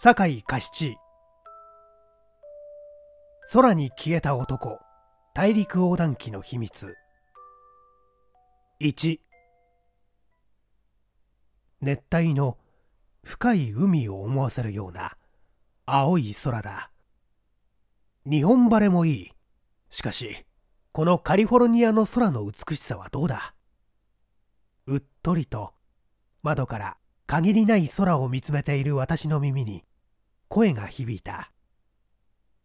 酒井貸七空に消えた男大陸横断機の秘密1熱帯の深い海を思わせるような青い空だ日本晴れもいいしかしこのカリフォルニアの空の美しさはどうだうっとりと窓から限りない空を見つめている私の耳に声が響いた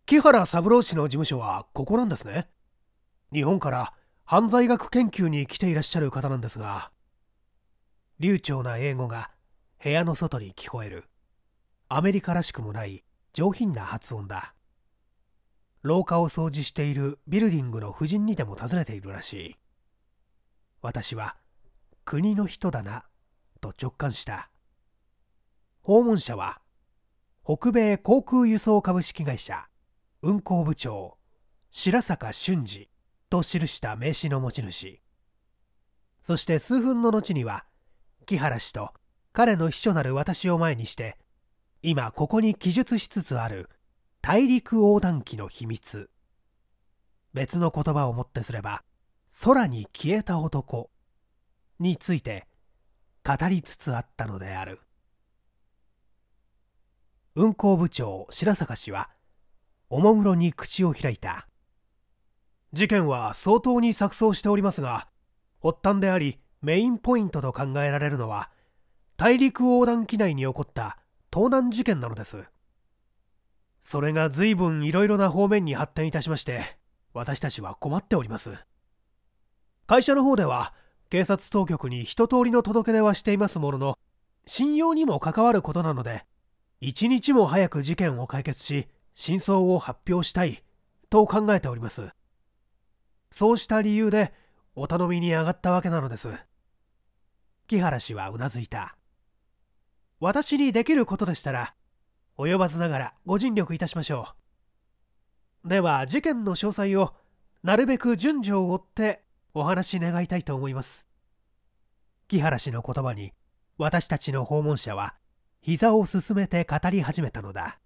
木原三郎氏の事務所はここなんですね日本から犯罪学研究に来ていらっしゃる方なんですが流暢な英語が部屋の外に聞こえるアメリカらしくもない上品な発音だ廊下を掃除しているビルディングの夫人にでも訪ねているらしい私は国の人だなと直感した訪問者は北米航空輸送株式会社運航部長白坂俊二と記した名刺の持ち主そして数分の後には木原氏と彼の秘書なる私を前にして今ここに記述しつつある大陸横断機の秘密別の言葉をもってすれば空に消えた男について語りつつあったのである。運行部長白坂氏はおもむろに口を開いた事件は相当に錯綜しておりますが発端でありメインポイントと考えられるのは大陸横断機内に起こった盗難事件なのですそれが随分いろいろな方面に発展いたしまして私たちは困っております会社の方では警察当局に一通りの届け出はしていますものの信用にも関わることなので一日も早く事件を解決し真相を発表したいと考えておりますそうした理由でお頼みに上がったわけなのです木原氏はうなずいた私にできることでしたら及ばずながらご尽力いたしましょうでは事件の詳細をなるべく順序を追ってお話し願いたいと思います木原氏の言葉に私たちの訪問者は膝をすめて語り始めたのだ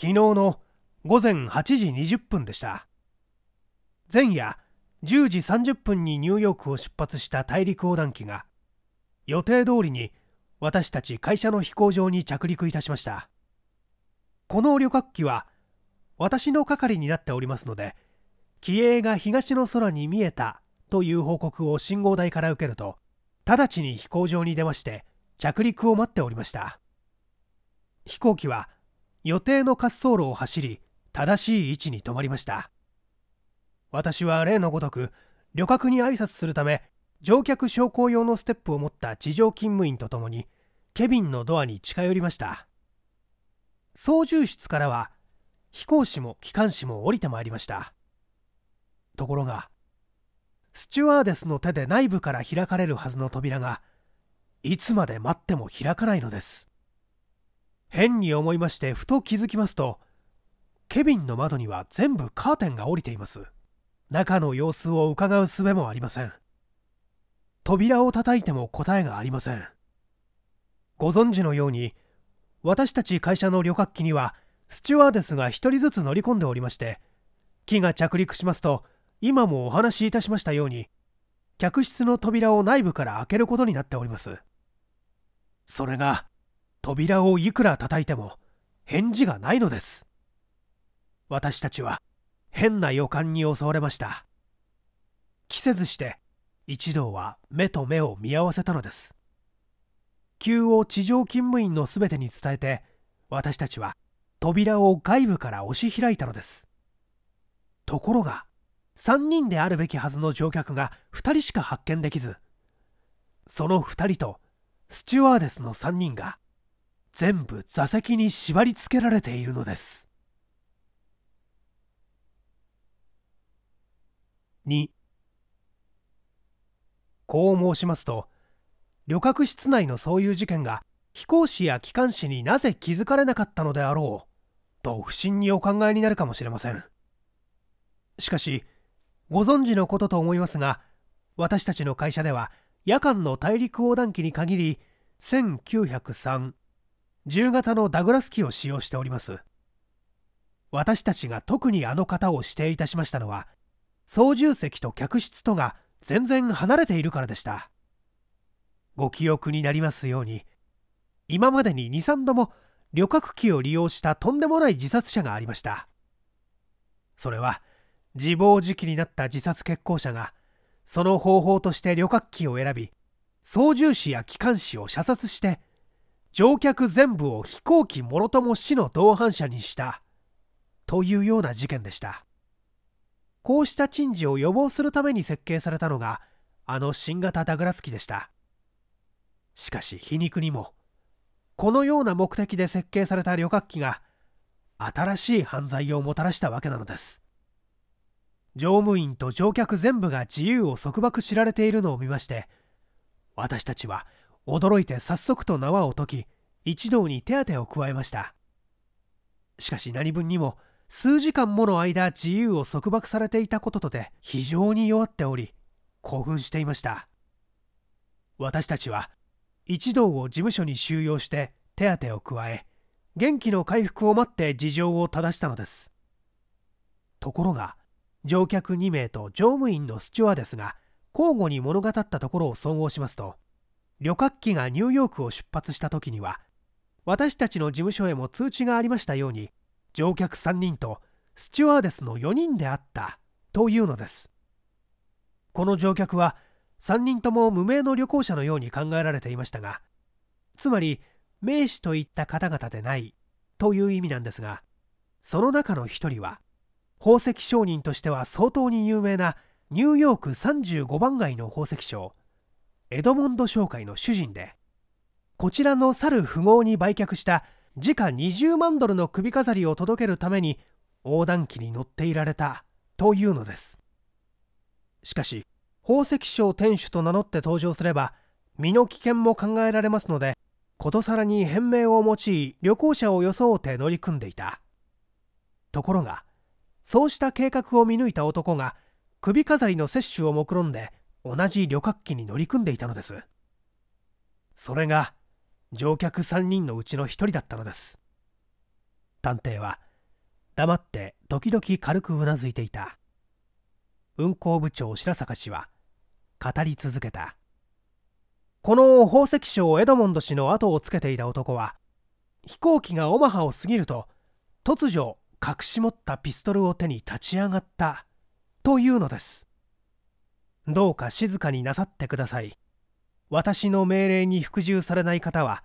昨日の午前8時20分でした前夜10時30分にニューヨークを出発した大陸横断機が予定通りに私たち会社の飛行場に着陸いたしましたこの旅客機は私の係になっておりますので機影が東の空に見えたという報告を信号台から受けると直ちに飛行場に出まして着陸を待っておりました飛行機は予定の滑走路を走り正しい位置に止まりました私は例のごとく旅客に挨拶するため乗客昇降用のステップを持った地上勤務員とともにケビンのドアに近寄りました操縦室からは飛行士も機関士も降りてまいりましたところがスチュワーデスの手で内部から開かれるはずの扉がいつまで待っても開かないのです変に思いましてふと気づきますとケビンの窓には全部カーテンが降りています中の様子をうかがう術もありません扉を叩いても答えがありませんご存知のように私たち会社の旅客機にはスチュワーデスが1人ずつ乗り込んでおりまして機が着陸しますと今もお話しいたしましたように客室の扉を内部から開けることになっておりますそれが扉をいくら叩いても返事がないのです私たちは変な予感に襲われました着せずして一同は目と目を見合わせたのです急を地上勤務員の全てに伝えて私たちは扉を外部から押し開いたのですところが3人であるべきはずの乗客が2人しか発見できずその2人とスチュワーデスの3人が全部座席に縛り付けられているのです2こう申しますと旅客室内のそういう事件が飛行士や機関士になぜ気づかれなかったのであろうと不審にお考えになるかもしれませんしかしご存知のことと思いますが私たちの会社では夜間の大陸横断機に限り1903 0型のダグラス機を使用しております私たちが特にあの方を指定いたしましたのは操縦席と客室とが全然離れているからでしたご記憶になりますように今までに23度も旅客機を利用したとんでもない自殺者がありましたそれは自暴自棄になった自殺決行者がその方法として旅客機を選び操縦士や機関士を射殺して乗客全部を飛行機もろとも死の同伴者にしたというような事件でしたこうした珍事を予防するために設計されたのがあの新型ダグラス機でしたしかし皮肉にもこのような目的で設計された旅客機が新しい犯罪をもたらしたわけなのです乗務員と乗客全部が自由を束縛知られているのを見まして私たちは驚いて早速と縄を解き一同に手当てを加えましたしかし何分にも数時間もの間自由を束縛されていたこととて非常に弱っており興奮していました私たちは一同を事務所に収容して手当てを加え元気の回復を待って事情を正したのですところが乗客2名と乗務員のスチュワーデスが交互に物語ったところを総合しますと旅客機がニューヨークを出発した時には私たちの事務所へも通知がありましたように乗客3人とスチュワーデスの4人であったというのですこの乗客は3人とも無名の旅行者のように考えられていましたがつまり名士といった方々でないという意味なんですがその中の1人は宝石商人としては相当に有名なニューヨーク35番街の宝石商エドモンド商会の主人でこちらの猿富豪に売却した時価20万ドルの首飾りを届けるために横断機に乗っていられたというのですしかし宝石商店主と名乗って登場すれば身の危険も考えられますのでことさらに変名を用い旅行者を装うて乗り組んでいたところがそうした計画を見抜いた男が首飾りの摂取を目論んで同じ旅客機に乗り組んでいたのですそれが乗客3人のうちの1人だったのです探偵は黙って時々軽くうなずいていた運行部長白坂氏は語り続けたこの宝石商エドモンド氏の後をつけていた男は飛行機がオマハを過ぎると突如隠し持ったピストルを手に立ち上がったというのですどうか静かになさってください私の命令に服従されない方は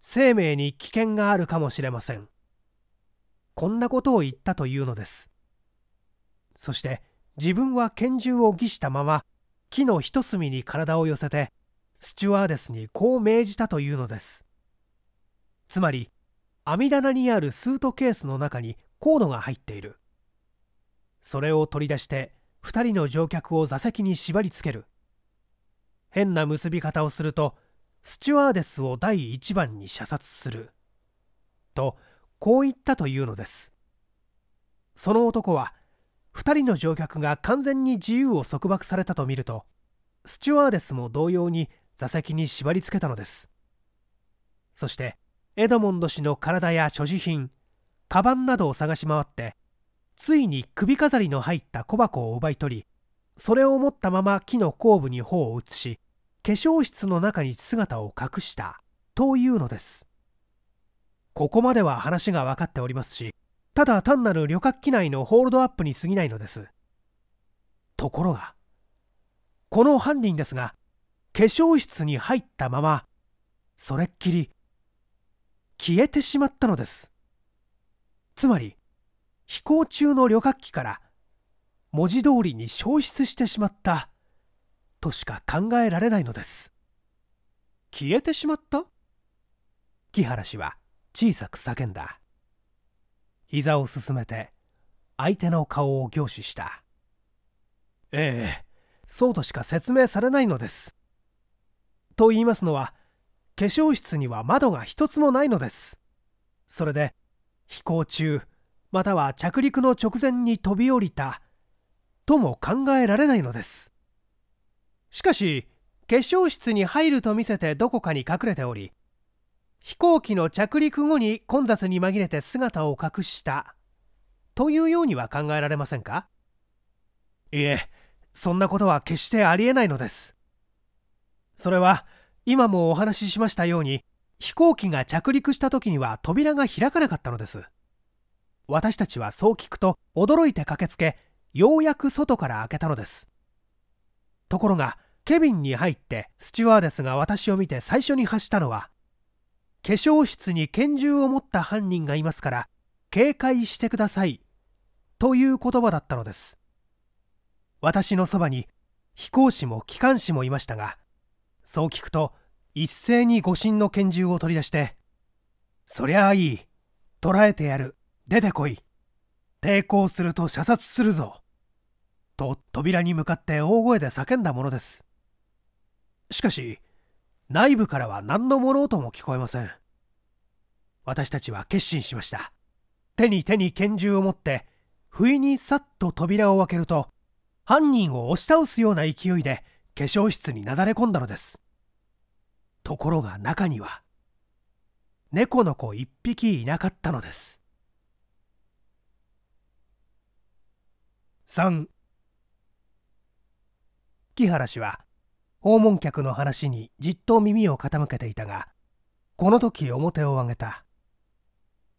生命に危険があるかもしれませんこんなことを言ったというのですそして自分は拳銃を偽したまま木の一隅に体を寄せてスチュワーデスにこう命じたというのですつまり網棚にあるスートケースの中にコードが入っているそれを取り出して2人の乗客を座席に縛り付ける変な結び方をするとスチュワーデスを第1番に射殺するとこう言ったというのですその男は2人の乗客が完全に自由を束縛されたと見るとスチュワーデスも同様に座席に縛り付けたのですそしてエドモンド氏の体や所持品カバンなどを探し回ってついに首飾りの入った小箱を奪い取りそれを持ったまま木の後部に頬を移し化粧室の中に姿を隠したというのですここまでは話が分かっておりますしただ単なる旅客機内のホールドアップに過ぎないのですところがこの犯人ですが化粧室に入ったままそれっきり消えてしまったのですつまり飛行中の旅客機から文字通りに消失してしまったとしか考えられないのです消えてしまった木原氏は小さく叫んだ膝をすすめて相手の顔を凝視したええそうとしか説明されないのですと言いますのは化粧室には窓が一つもないのですそれで飛行中または着陸の直前に飛び降りたとも考えられないのですしかし化粧室に入ると見せてどこかに隠れており飛行機の着陸後に混雑に紛れて姿を隠したというようには考えられませんかいえそんなことは決してありえないのですそれは今もお話ししましたように飛行機が着陸した時には扉が開かなかったのです私たちはそう聞くと驚いて駆けつけようやく外から開けたのですところがケビンに入ってスチュワーデスが私を見て最初に発したのは化粧室に拳銃を持った犯人がいますから警戒してくださいという言葉だったのです私のそばに飛行士も機関士もいましたがそう聞くと一斉に護身の拳銃を取り出して「そりゃあいい捕らえてやる出てこい抵抗すると射殺するぞ」と扉に向かって大声で叫んだものですしかし内部からは何の物音も聞こえません私たちは決心しました手に手に拳銃を持って不意にさっと扉を開けると犯人を押し倒すような勢いで化粧室になだれ込んだのですところが中には猫の子一匹いなかったのです3木原氏は訪問客の話にじっと耳を傾けていたがこの時表を上げた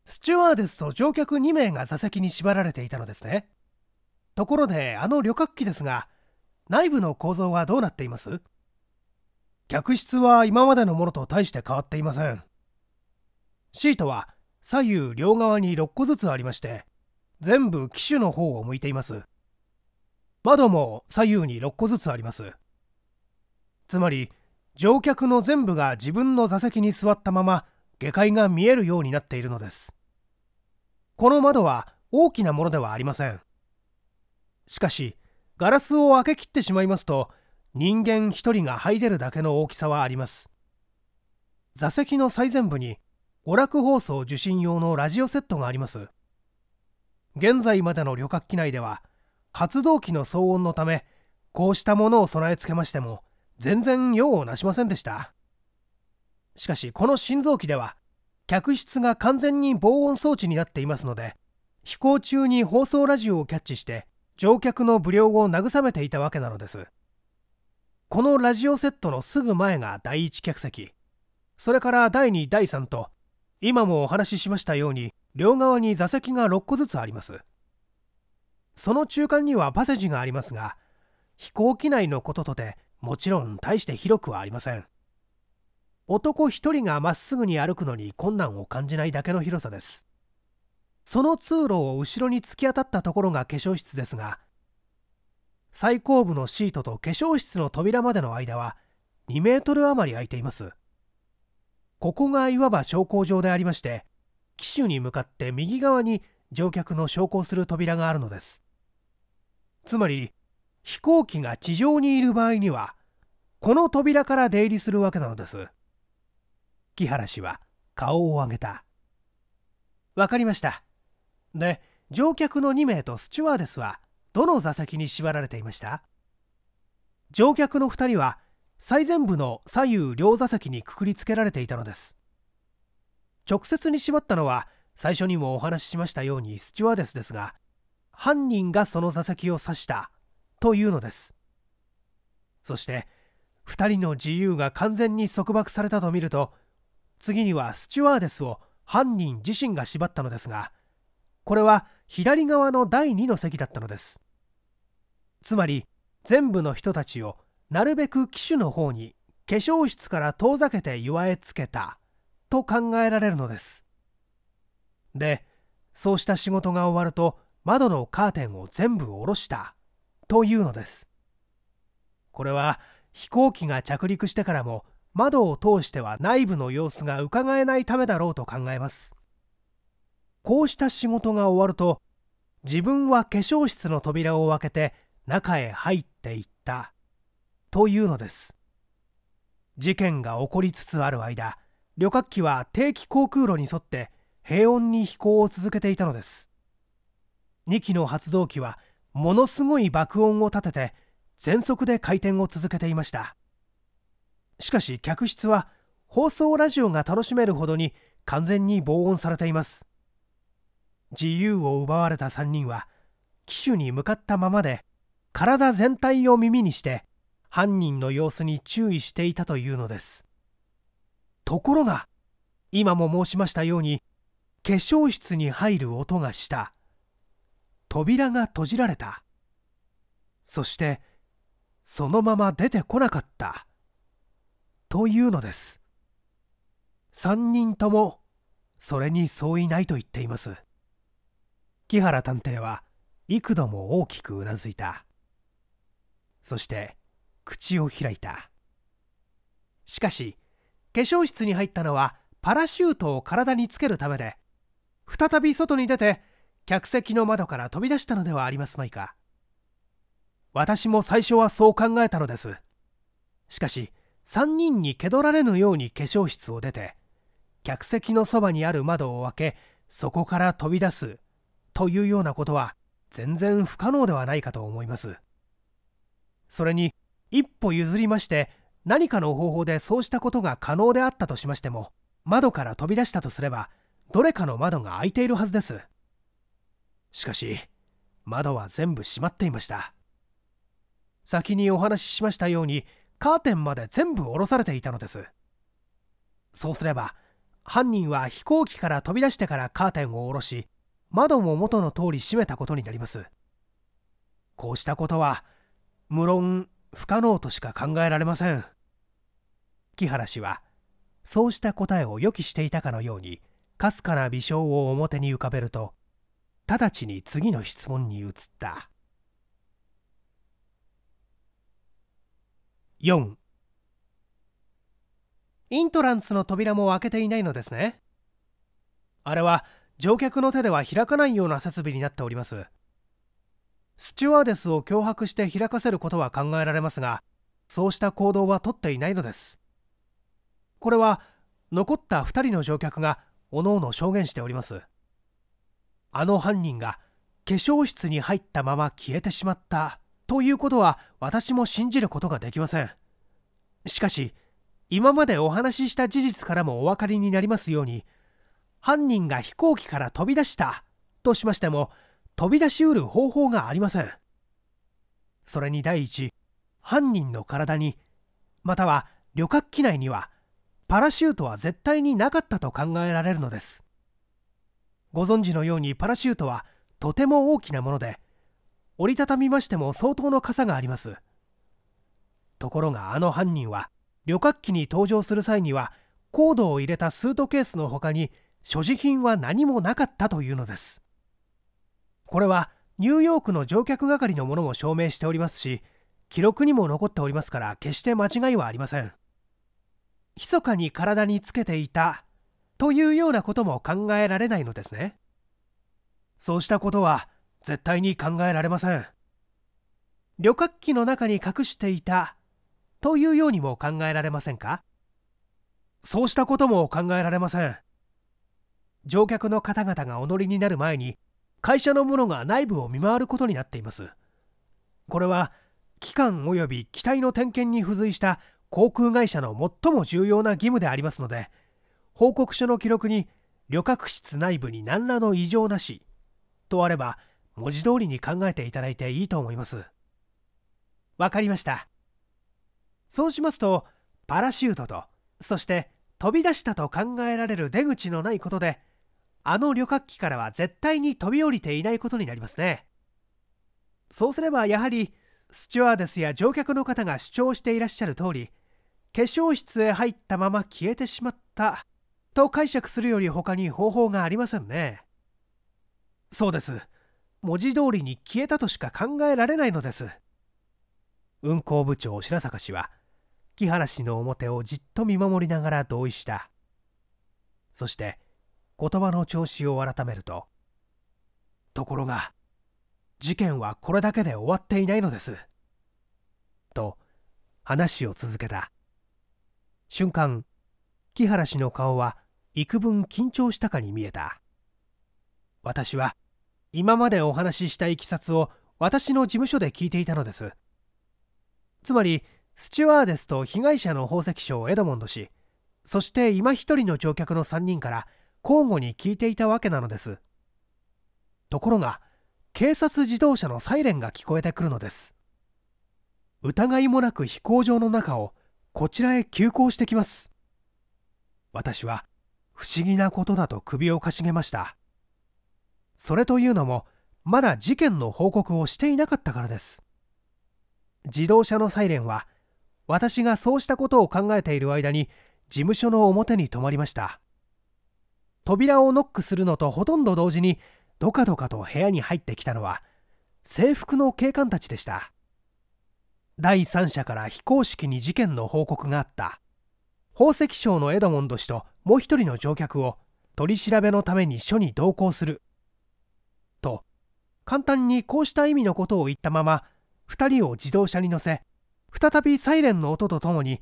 スチュワーデスと乗客2名が座席に縛られていたのですねところであの旅客機ですが内部の構造はどうなっています客室は今までのものと大して変わっていませんシートは左右両側に6個ずつありまして全部機種の方を向いています窓も左右に6個ずつありますつまり乗客の全部が自分の座席に座ったまま下界が見えるようになっているのですこの窓は大きなものではありませんしかしガラスを開けきってしまいますと人間1人が入れるだけの大きさはあります座席の最前部に娯楽放送受信用のラジオセットがあります現在までの旅客機内では発動機の騒音のためこうしたものを備え付けましても全然用をなしませんでしたしかしこの心臓機では客室が完全に防音装置になっていますので飛行中に放送ラジオをキャッチして乗客の無料を慰めていたわけなのですこのラジオセットのすぐ前が第一客席それから第2第3と今もお話ししましたように両側に座席が6個ずつありますその中間にはパセジがありますが飛行機内のこととてもちろん大して広くはありません男一人がまっすぐに歩くのに困難を感じないだけの広さですその通路を後ろに突き当たったところが化粧室ですが最後部のシートと化粧室の扉までの間は2メートル余り空いていますここがいわば昇降場でありまして機種に向かって右側に乗客の昇降する扉があるのですつまり飛行機が地上にいる場合にはこの扉から出入りするわけなのです木原氏は顔を上げた分かりましたで乗客の2名とスチュワーデスはどの座席に縛られていました乗客の2人は最前部の左右両座席にくくりつけられていたのです直接に縛ったのは最初にもお話ししましたようにスチュワーデスですが犯人がその座席を指したというのですそして2人の自由が完全に束縛されたと見ると次にはスチュワーデスを犯人自身が縛ったのですがこれは左側の第2の席だったのですつまり全部の人たちをなるべく機種の方に化粧室から遠ざけて祝えつけたと考えられるのですでそうした仕事が終わると窓のカーテンを全部下ろしたというのですこれは飛行機が着陸してからも窓を通しては内部の様子がうかがえないためだろうと考えますこうした仕事が終わると自分は化粧室の扉を開けて中へ入っていったというのです事件が起こりつつある間旅客機は定期航空路に沿って平穏に飛行を続けていたのです2機の発動機はものすごい爆音を立てて全速で回転を続けていましたしかし客室は放送ラジオが楽しめるほどに完全に防音されています自由を奪われた3人は機首に向かったままで体全体を耳にして犯人の様子に注意していたというのですところが今も申しましたように化粧室に入る音がした扉が閉じられたそしてそのまま出てこなかったというのです3人ともそれに相違ないと言っています木原探偵は幾度も大きくうなずいたそして口を開いたしかし化粧室に入ったのはパラシュートを体につけるためで再び外に出て客席の窓から飛び出したのではありますまいか私も最初はそう考えたのですしかし3人に気取られぬように化粧室を出て客席のそばにある窓を開けそこから飛び出すというようなことは全然不可能ではないかと思いますそれに一歩譲りまして何かの方法でそうしたことが可能であったとしましても窓から飛び出したとすればどれかの窓が開いているはずですしかし窓は全部閉まっていました先にお話ししましたようにカーテンまで全部下ろされていたのですそうすれば犯人は飛行機から飛び出してからカーテンを下ろし窓も元の通り閉めたことになりますこうしたことは無論不可能としか考えられません木原氏はそうした答えを予期していたかのようにかすかな微笑を表に浮かべると直ちに次の質問に移った4イントランスの扉も開けていないのですねあれは乗客の手では開かないような設備になっておりますスチュワーデスを脅迫して開かせることは考えられますがそうした行動はとっていないのですこれは残った2人の乗客がおのおの証言しておりますあの犯人が化粧室に入ったまま消えてしまったということは私も信じることができませんしかし今までお話しした事実からもお分かりになりますように犯人が飛行機から飛び出したとしましても飛び出しうる方法がありませんそれに第一犯人の体にまたは旅客機内にはパラシュートは絶対になかったと考えられるのですご存知のようにパラシュートはとても大きなもので折りたたみましても相当の傘がありますところがあの犯人は旅客機に搭乗する際にはコードを入れたスートケースの他に所持品は何もなかったというのですこれはニューヨークの乗客係のものも証明しておりますし記録にも残っておりますから決して間違いはありません密かに体につけていたというようなことも考えられないのですねそうしたことは絶対に考えられません旅客機の中に隠していたというようにも考えられませんかそうしたことも考えられません乗客の方々がお乗りになる前に会社の者が内部を見回ることになっていますこれは機関及び機体の点検に付随した航空会社の最も重要な義務でありますので報告書の記録に旅客室内部に何らの異常なしとあれば文字通りに考えていただいていいと思いますわかりましたそうしますとパラシュートとそして飛び出したと考えられる出口のないことであの旅客機からは絶対に飛び降りていないことになりますねそうすればやはりスチュワーデスや乗客の方が主張していらっしゃる通り化粧室へ入ったまま消えてしまったと解釈するより他に方法がありませんねそうです文字通りに消えたとしか考えられないのです運行部長白坂氏は木原氏の表をじっと見守りながら同意したそして「言葉の調子を改めるとところが事件はこれだけで終わっていないのですと話を続けた瞬間木原氏の顔は幾分緊張したかに見えた私は今までお話ししたいきさつを私の事務所で聞いていたのですつまりスチュワーデスと被害者の宝石商エドモンド氏そして今一人の乗客の3人から交互に聞いていたわけなのですところが警察自動車のサイレンが聞こえてくるのです疑いもなく飛行場の中をこちらへ急行してきます私は不思議なことだと首をかしげましたそれというのもまだ事件の報告をしていなかったからです自動車のサイレンは私がそうしたことを考えている間に事務所の表に止まりました扉をノックするのとほとんど同時にどかどかと部屋に入ってきたのは制服の警官たちでした第三者から非公式に事件の報告があった宝石商のエドモンド氏ともう一人の乗客を取り調べのために署に同行すると簡単にこうした意味のことを言ったまま2人を自動車に乗せ再びサイレンの音とともに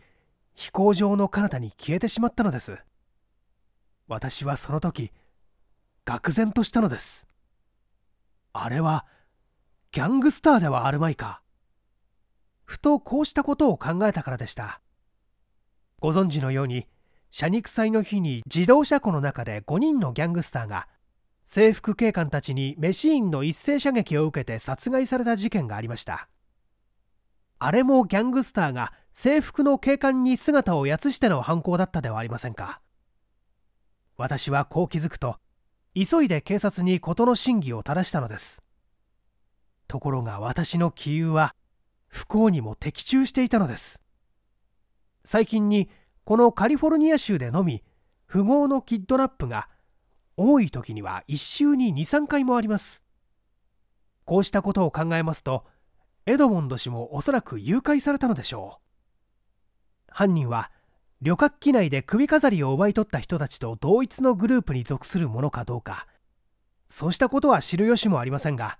飛行場の彼方に消えてしまったのです私はその時愕然としたのですあれはギャングスターではあるまいかふとこうしたことを考えたからでしたご存知のように謝肉祭の日に自動車庫の中で5人のギャングスターが制服警官たちにメシーンの一斉射撃を受けて殺害された事件がありましたあれもギャングスターが制服の警官に姿をやつしての犯行だったではありませんか私はこう気づくと急いで警察に事の真偽を正したのですところが私の杞憂は不幸にも的中していたのです最近にこのカリフォルニア州でのみ富豪のキッドナップが多い時には1週に23回もありますこうしたことを考えますとエドモンド氏もおそらく誘拐されたのでしょう犯人は旅客機内で首飾りを奪い取った人たちと同一のグループに属するものかどうかそうしたことは知る由もありませんが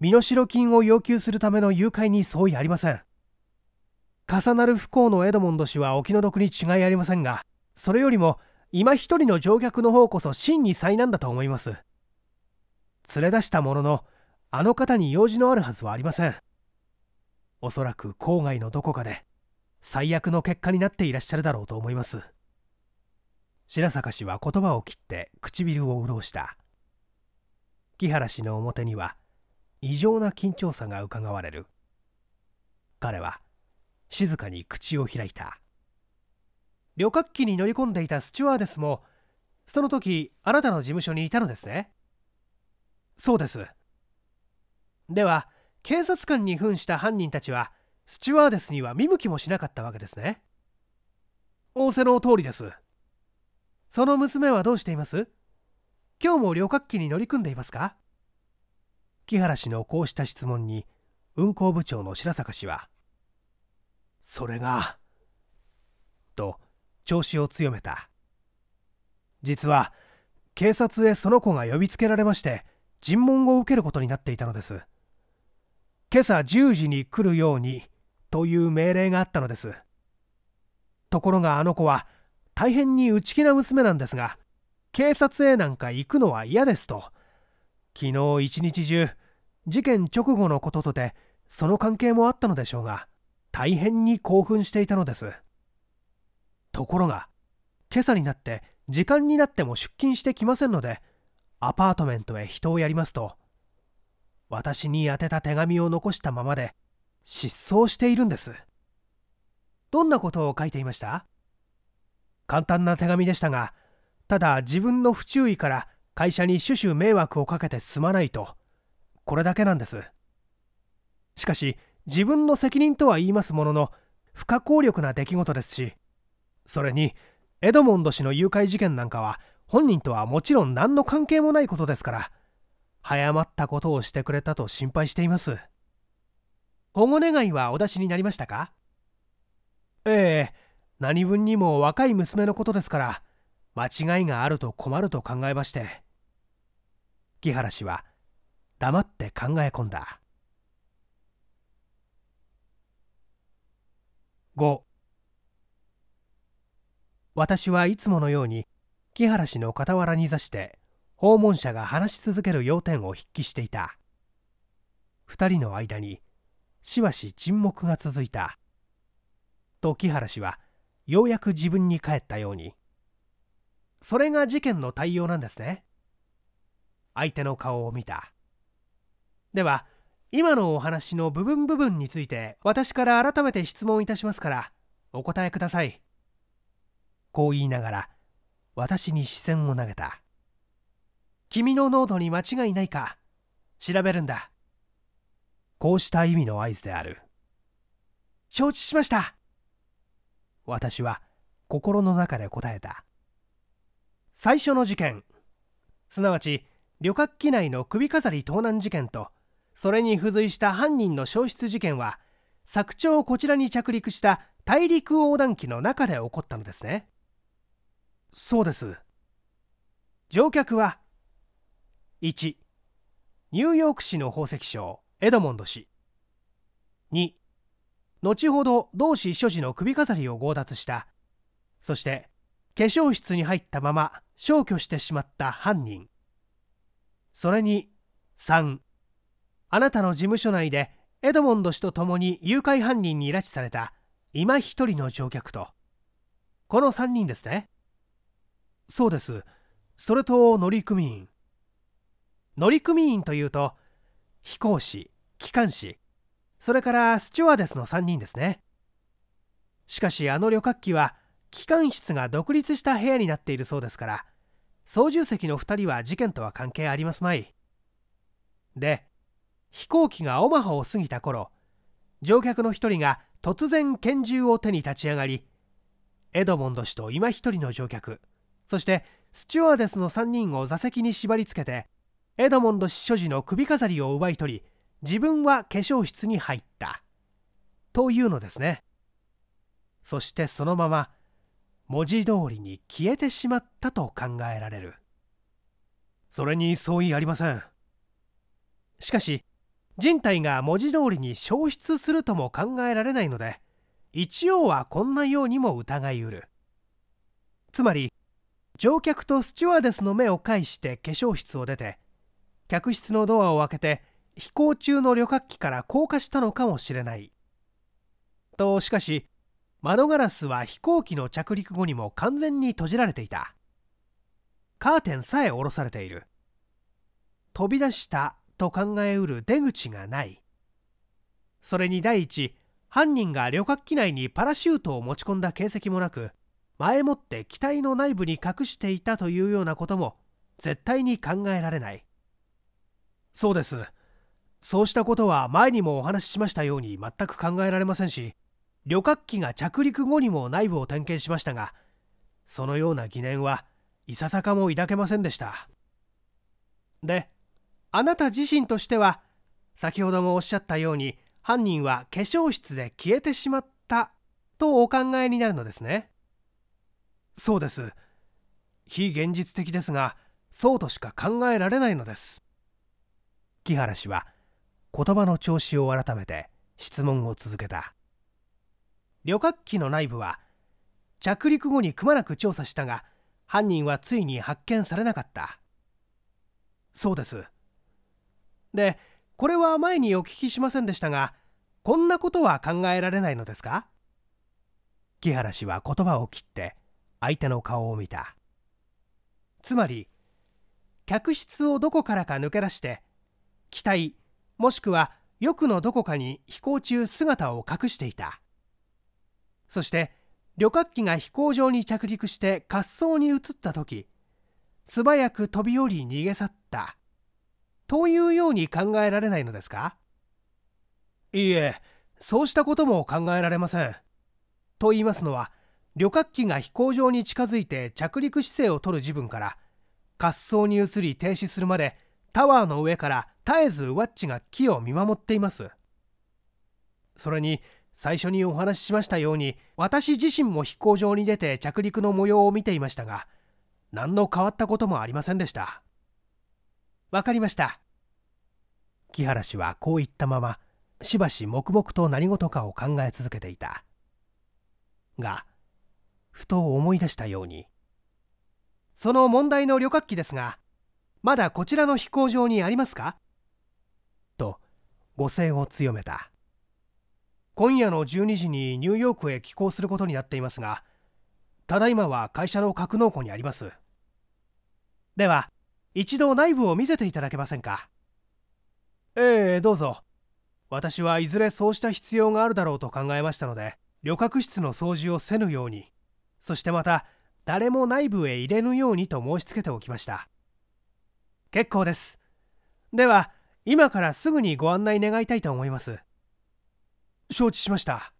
身代金を要求するための誘拐に相違ありません重なる不幸のエドモンド氏はお気の毒に違いありませんがそれよりも今一人の乗客の方こそ真に災難だと思います連れ出したもののあの方に用事のあるはずはありませんおそらく郊外のどこかで最悪の結果になっていらっしゃるだろうと思います白坂氏は言葉を切って唇を潤した木原氏の表には異常な緊張さがうかがわれる彼は静かに口を開いた旅客機に乗り込んでいたスチュワーデスもその時あなたの事務所にいたのですねそうですでは警察官に扮した犯人たちは「スチュワーデスには見向きもしなかったわけですね仰せの通りですその娘はどうしています今日も旅客機に乗り組んでいますか木原氏のこうした質問に運行部長の白坂氏は「それが」と調子を強めた実は警察へその子が呼びつけられまして尋問を受けることになっていたのです今朝10時に来るようにという命令があったのですところがあの子は大変に内気な娘なんですが警察へなんか行くのは嫌ですと昨日一日中事件直後のこととてその関係もあったのでしょうが大変に興奮していたのですところが今朝になって時間になっても出勤してきませんのでアパートメントへ人をやりますと私に宛てた手紙を残したままで失踪しているんですどんなことを書いていました簡単な手紙でしたがただ自分の不注意から会社に種々迷惑をかけてすまないとこれだけなんですしかし自分の責任とは言いますものの不可抗力な出来事ですしそれにエドモンド氏の誘拐事件なんかは本人とはもちろん何の関係もないことですから早まったことをしてくれたと心配しています。保護願いはお出しになりましたかええ何分にも若い娘のことですから間違いがあると困ると考えまして木原氏は黙って考え込んだ5私はいつものように木原氏の傍らに座して訪問者が話し続ける要点を筆記していた2人の間にしばし沈黙が続いた時原氏はようやく自分に返ったようにそれが事件の対応なんですね相手の顔を見たでは今のお話の部分部分について私から改めて質問いたしますからお答えくださいこう言いながら私に視線を投げた君の濃度に間違いないか調べるんだこうした意味の合図である承知しました私は心の中で答えた最初の事件すなわち旅客機内の首飾り盗難事件とそれに付随した犯人の消失事件は作長こちらに着陸した大陸横断機の中で起こったのですねそうです乗客は1ニューヨーク市の宝石商エドモンド氏2後ほど同志所持の首飾りを強奪したそして化粧室に入ったまま消去してしまった犯人それに3あなたの事務所内でエドモンド氏と共に誘拐犯人に拉致された今一人の乗客とこの3人ですねそうですそれと乗組員乗組員というと飛行士機関士それからスチュワーデスの3人ですねしかしあの旅客機は機関室が独立した部屋になっているそうですから操縦席の2人は事件とは関係ありますまいで飛行機がオマハを過ぎた頃乗客の1人が突然拳銃を手に立ち上がりエドモンド氏と今1人の乗客そしてスチュワーデスの3人を座席に縛り付けてエドモンド氏所持の首飾りを奪い取り自分は化粧室に入ったというのですねそしてそのまま文字通りに消えてしまったと考えられるそれに相違ありませんしかし人体が文字通りに消失するとも考えられないので一応はこんなようにも疑いうるつまり乗客とスチュワーデスの目を介して化粧室を出て客室のドアを開けて飛行中の旅客機から降下したのかもしれないとしかし窓ガラスは飛行機の着陸後にも完全に閉じられていたカーテンさえ下ろされている飛び出したと考えうる出口がないそれに第一犯人が旅客機内にパラシュートを持ち込んだ形跡もなく前もって機体の内部に隠していたというようなことも絶対に考えられないそうですそうしたことは前にもお話ししましたように全く考えられませんし旅客機が着陸後にも内部を点検しましたがそのような疑念はいささかも抱けませんでしたであなた自身としては先ほどもおっしゃったように犯人は化粧室で消えてしまったとお考えになるのですねそうです非現実的ですがそうとしか考えられないのです木原氏は言葉の調子を改めて質問を続けた旅客機の内部は着陸後にくまなく調査したが犯人はついに発見されなかったそうですでこれは前にお聞きしませんでしたがこんなことは考えられないのですか木原氏は言葉を切って相手の顔を見たつまり客室をどこからか抜け出して機体もしくは翼のどこかに飛行中姿を隠していたそして旅客機が飛行場に着陸して滑走に移った時素早く飛び降り逃げ去ったというように考えられないのですかいいえそうしたことも考えられませんと言いますのは旅客機が飛行場に近づいて着陸姿勢をとる自分から滑走に移り停止するまでタワーの上から絶えずワッチが木を見守っていますそれに最初にお話ししましたように私自身も飛行場に出て着陸の模様を見ていましたが何の変わったこともありませんでしたわかりました木原氏はこう言ったまましばし黙々と何事かを考え続けていたがふと思い出したようにその問題の旅客機ですがまだこちらの飛行場にありますか語勢を強めた今夜の12時にニューヨークへ寄港することになっていますがただいまは会社の格納庫にありますでは一度内部を見せていただけませんかええどうぞ私はいずれそうした必要があるだろうと考えましたので旅客室の掃除をせぬようにそしてまた誰も内部へ入れぬようにと申しつけておきました結構ですでは今からすぐにご案内願いたいと思います承知しました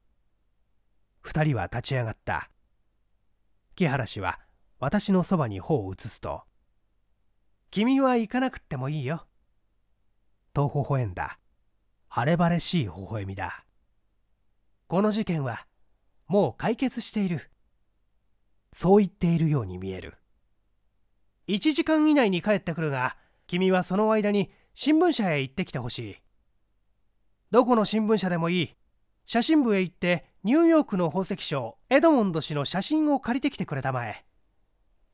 2人は立ち上がった木原氏は私のそばに頬を移すと「君は行かなくってもいいよ」と微笑んだ晴れ晴れしい微笑みだこの事件はもう解決しているそう言っているように見える1時間以内に帰ってくるが君はその間に新聞社へ行ってきてほしいどこの新聞社でもいい写真部へ行ってニューヨークの宝石商エドモンド氏の写真を借りてきてくれたまえ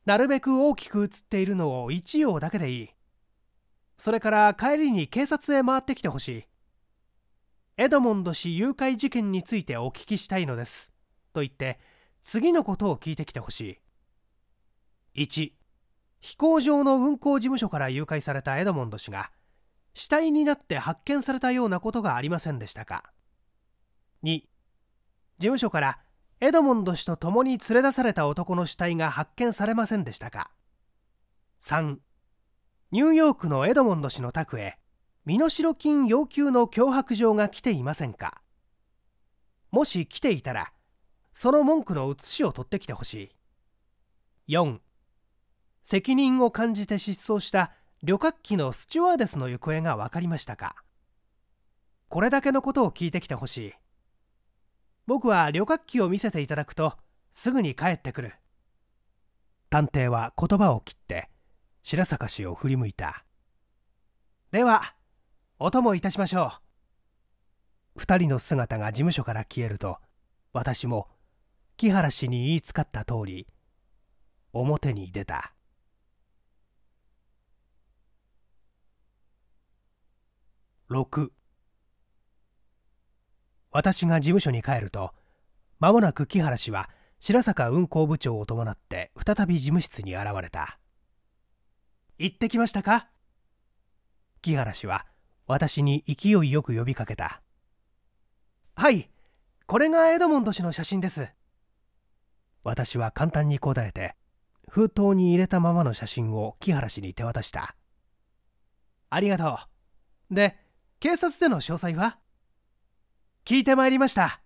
なるべく大きく写っているのを1行だけでいいそれから帰りに警察へ回ってきてほしいエドモンド氏誘拐事件についてお聞きしたいのですと言って次のことを聞いてきてほしい1飛行場の運行事務所から誘拐されたエドモンド氏が死体になって発見されたようなことがありませんでしたか2事務所からエドモンド氏と共に連れ出された男の死体が発見されませんでしたか3ニューヨークのエドモンド氏の宅へ身代金要求の脅迫状が来ていませんかもし来ていたらその文句の写しを取ってきてほしい4責任を感じて失踪した旅客機のスチュワーデスの行方が分かりましたかこれだけのことを聞いてきてほしい僕は旅客機を見せていただくとすぐに帰ってくる探偵は言葉を切って白坂氏を振り向いたではお供いたしましょう2人の姿が事務所から消えると私も木原氏に言いつかった通り表に出た6私が事務所に帰ると間もなく木原氏は白坂運行部長を伴って再び事務室に現れた行ってきましたか木原氏は私に勢いよく呼びかけたはいこれがエドモンド氏の写真です私は簡単に答えて封筒に入れたままの写真を木原氏に手渡したありがとうで警察での詳細は聞いてまいりました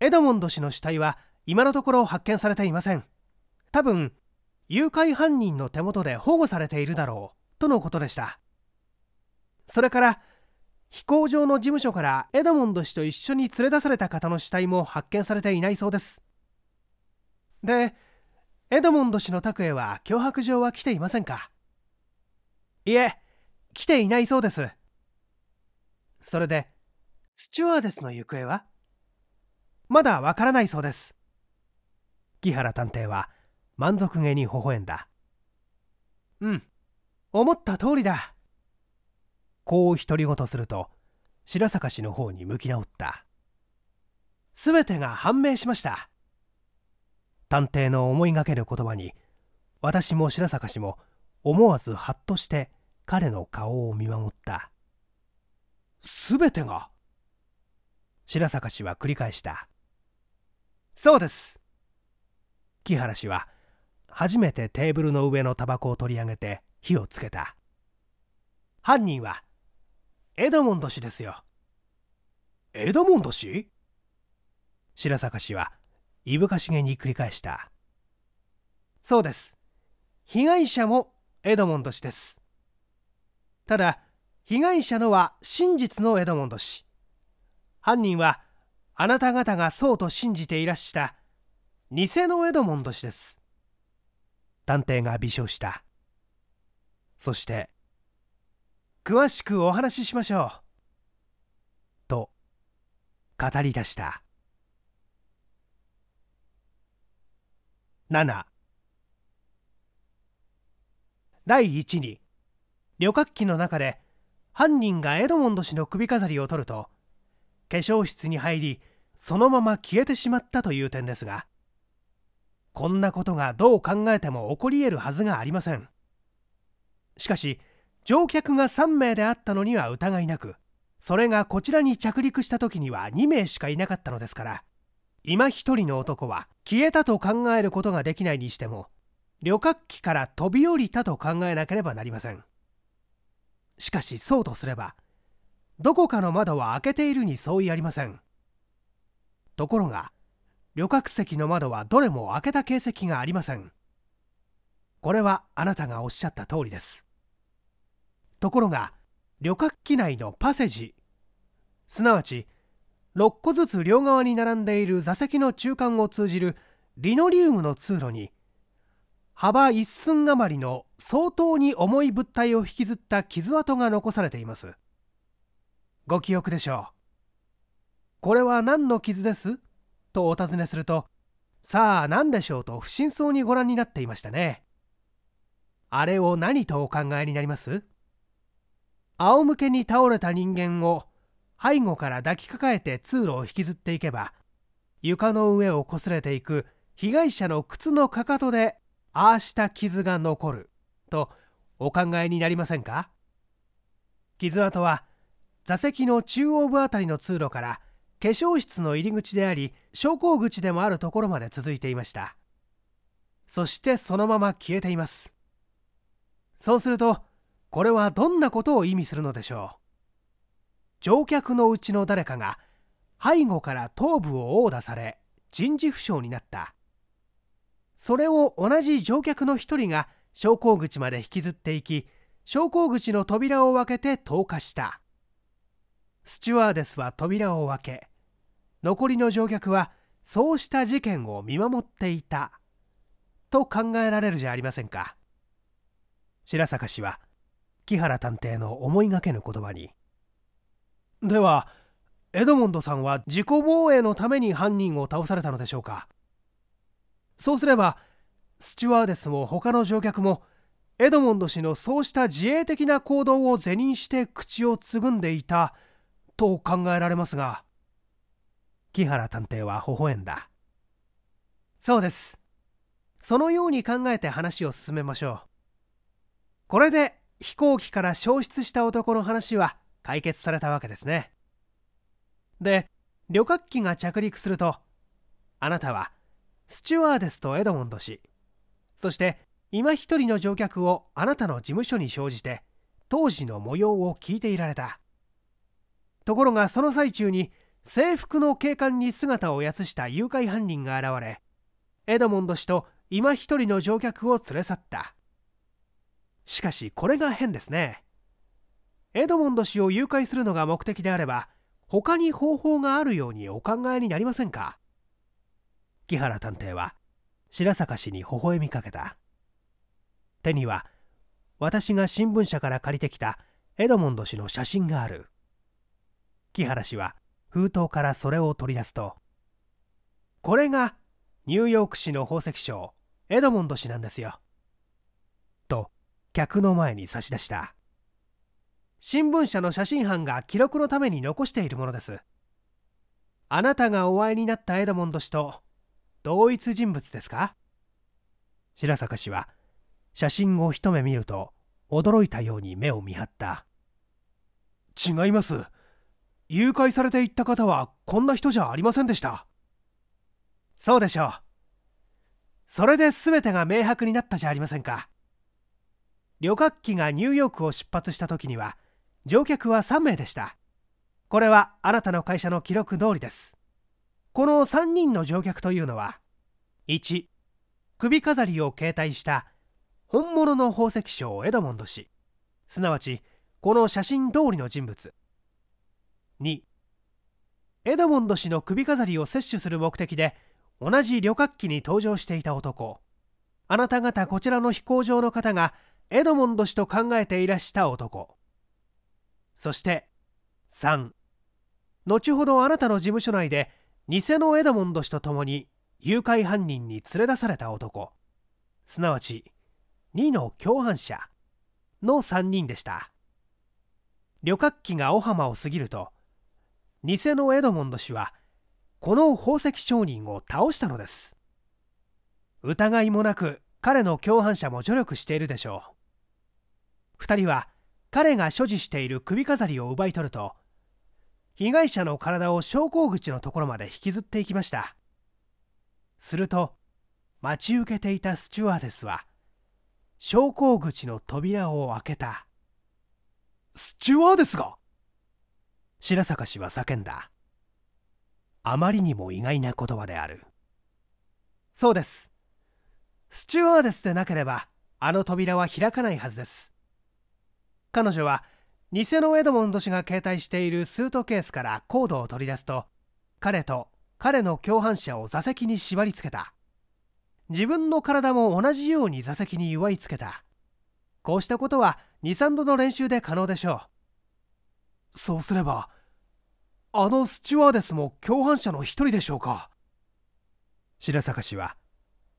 エドモンド氏の死体は今のところ発見されていません多分誘拐犯人の手元で保護されているだろうとのことでしたそれから飛行場の事務所からエドモンド氏と一緒に連れ出された方の死体も発見されていないそうですでエドモンド氏の宅へは脅迫状は来ていませんかいえ来ていないそうですそれで、スチュワーデスの行方はまだわからないそうです。木原探偵は満足げに微笑んだ。うん、思った通りだ。こう独り言すると、白坂氏の方に向き直った。すべてが判明しました。探偵の思いがける言葉に、私も白坂氏も思わずハッとして彼の顔を見守った。全てが白坂氏は繰り返したそうです木原氏は初めてテーブルの上のタバコを取り上げて火をつけた犯人はエドモンド氏ですよエドモンド氏白坂氏はいぶかしげに繰り返したそうです被害者もエドモンド氏ですただ被害者のは真実のエドモンド氏犯人はあなた方がそうと信じていらした偽のエドモンド氏です探偵が微笑したそして詳しくお話ししましょうと語り出した7第1に旅客機の中で犯人がエドモンド氏の首飾りを取ると化粧室に入りそのまま消えてしまったという点ですがこんなことがどう考えても起こり得るはずがありませんしかし乗客が3名であったのには疑いなくそれがこちらに着陸した時には2名しかいなかったのですから今一人の男は消えたと考えることができないにしても旅客機から飛び降りたと考えなければなりませんしかしそうとすればどこかの窓は開けているに相違ありませんところが旅客席の窓はどれも開けた形跡がありませんこれはあなたがおっしゃった通りですところが旅客機内のパセジすなわち6個ずつ両側に並んでいる座席の中間を通じるリノリウムの通路に幅1寸余りの相当に重い物体を引きずった傷跡が残されていますご記憶でしょうこれは何の傷ですとお尋ねするとさあ何でしょうと不審そうにご覧になっていましたねあれを何とお考えになります仰向けに倒れた人間を背後から抱きかかえて通路を引きずっていけば床の上を擦れていく被害者の靴のかかとでああした傷が残るとお考えになりませんか傷跡は座席の中央部辺りの通路から化粧室の入り口であり昇降口でもあるところまで続いていましたそしてそのまま消えていますそうするとこれはどんなことを意味するのでしょう乗客のうちの誰かが背後から頭部を殴打され人事負傷になったそれを同じ乗客の1人が昇降口まで引きずっていき昇降口の扉を開けて投下したスチュワーデスは扉を開け残りの乗客はそうした事件を見守っていたと考えられるじゃありませんか白坂氏は木原探偵の思いがけぬ言葉にではエドモンドさんは自己防衛のために犯人を倒されたのでしょうかそうすればスチュワーデスも他の乗客もエドモンド氏のそうした自衛的な行動を是認して口をつぐんでいたと考えられますが木原探偵は微笑んだそうですそのように考えて話を進めましょうこれで飛行機から消失した男の話は解決されたわけですねで旅客機が着陸するとあなたはスチュワーデスとエドモンド氏そして今一人の乗客をあなたの事務所に生じて当時の模様を聞いていられたところがその最中に制服の警官に姿をやした誘拐犯人が現れエドモンド氏と今一人の乗客を連れ去ったしかしこれが変ですねエドモンド氏を誘拐するのが目的であれば他に方法があるようにお考えになりませんか木原探偵は白坂氏に微笑みかけた手には私が新聞社から借りてきたエドモンド氏の写真がある木原氏は封筒からそれを取り出すとこれがニューヨーク市の宝石商エドモンド氏なんですよと客の前に差し出した新聞社の写真班が記録のために残しているものですあなたがお会いになったエドモンド氏と同一人物ですか白坂氏は写真を一目見ると驚いたように目を見張った違います誘拐されていった方はこんな人じゃありませんでしたそうでしょうそれで全てが明白になったじゃありませんか旅客機がニューヨークを出発した時には乗客は3名でしたこれはあなたの会社の記録通りですこの3人の乗客というのは1首飾りを携帯した本物の宝石商エドモンド氏すなわちこの写真通りの人物2エドモンド氏の首飾りを摂取する目的で同じ旅客機に搭乗していた男あなた方こちらの飛行場の方がエドモンド氏と考えていらした男そして3後ほどあなたの事務所内で偽のエドモンド氏と共に誘拐犯人に連れ出された男すなわち2の共犯者の3人でした旅客機が小浜を過ぎると偽のエドモンド氏はこの宝石商人を倒したのです疑いもなく彼の共犯者も助力しているでしょう2人は彼が所持している首飾りを奪い取ると被害者の体を昇降口のところまで引きずっていきましたすると待ち受けていたスチュワーデスは昇降口の扉を開けたスチュワーデスが白坂氏は叫んだあまりにも意外な言葉であるそうですスチュワーデスでなければあの扉は開かないはずです彼女は偽のエドモンド氏が携帯しているスートケースからコードを取り出すと彼と彼の共犯者を座席に縛り付けた自分の体も同じように座席に祝いつけたこうしたことは23度の練習で可能でしょうそうすればあのスチュワーデスも共犯者の一人でしょうか白坂氏は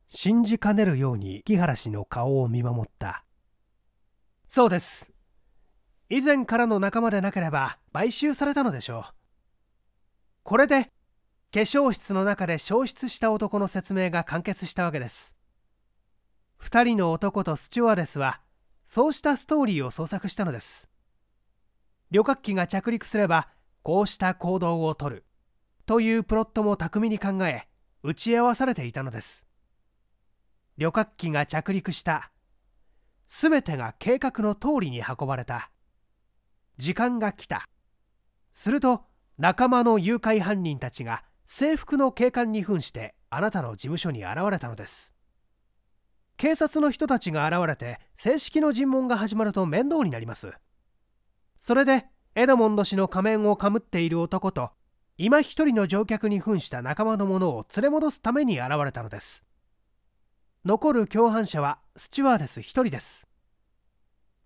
信じかねるように木原氏の顔を見守ったそうです以前からの仲間でなければ買収されたのでしょうこれで化粧室の中で消失した男の説明が完結したわけです2人の男とスチュワーデスはそうしたストーリーを創作したのです旅客機が着陸すればこうした行動をとるというプロットも巧みに考え打ち合わされていたのです旅客機が着陸した全てが計画の通りに運ばれた時間が来たすると仲間の誘拐犯人たちが制服の警官に扮してあなたの事務所に現れたのです警察の人たちが現れて正式の尋問が始まると面倒になりますそれでエドモンド氏の仮面をかぶっている男と今一人の乗客に扮した仲間のものを連れ戻すために現れたのです残る共犯者はスチュワーデス1人です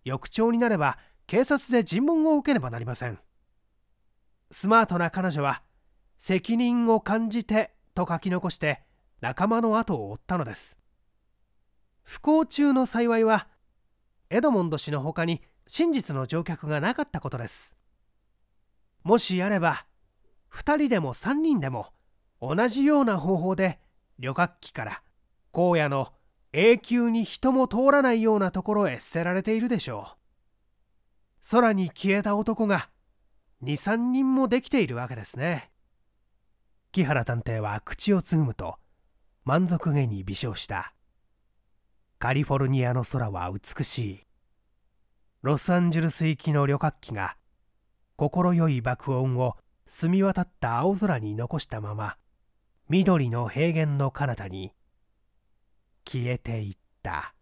翌朝になれば警察で尋問を受けねばなりませんスマートな彼女は「責任を感じて」と書き残して仲間の後を追ったのです不幸中の幸いはエドモンド氏のほかに真実の乗客がなかったことですもしやれば2人でも3人でも同じような方法で旅客機から荒野の永久に人も通らないようなところへ捨てられているでしょう空に消えた男が23人もできているわけですね木原探偵は口をつぐむと満足げに微笑したカリフォルニアの空は美しいロサンゼルス行きの旅客機が快い爆音を澄み渡った青空に残したまま緑の平原の彼方に消えていった。